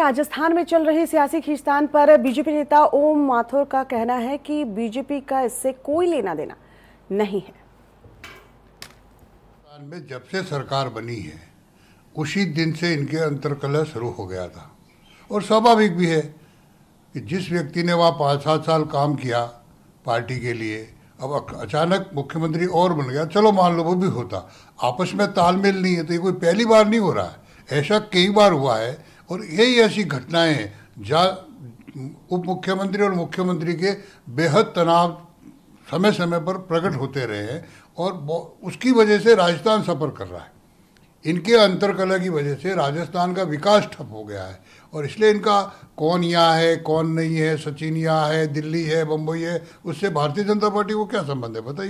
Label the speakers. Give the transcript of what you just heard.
Speaker 1: राजस्थान में चल रही सियासी खींचतान पर बीजेपी नेता ओम माथुर का कहना है कि बीजेपी का इससे कोई लेना देना नहीं है
Speaker 2: में जब से सरकार बनी है उसी दिन से इनके अंतरकलह शुरू हो गया था और स्वाभाविक भी है कि जिस व्यक्ति ने वहाँ पाँच सात साल काम किया पार्टी के लिए अब अचानक मुख्यमंत्री और बन गया चलो मान लो वो भी होता आपस में तालमेल नहीं है तो ये कोई पहली बार नहीं हो रहा है ऐसा कई बार हुआ है और यही ऐसी घटनाएं हैं जहाँ उप मुख्यमंत्री और मुख्यमंत्री के बेहद तनाव समय समय पर प्रकट होते रहे हैं और उसकी वजह से राजस्थान सफ़र कर रहा है इनके अंतरकला की वजह से राजस्थान का विकास ठप हो गया है और इसलिए इनका कौन यहाँ है कौन नहीं है सचिन यहाँ है दिल्ली है बम्बई है उससे भारतीय जनता पार्टी को क्या संबंध है बताइए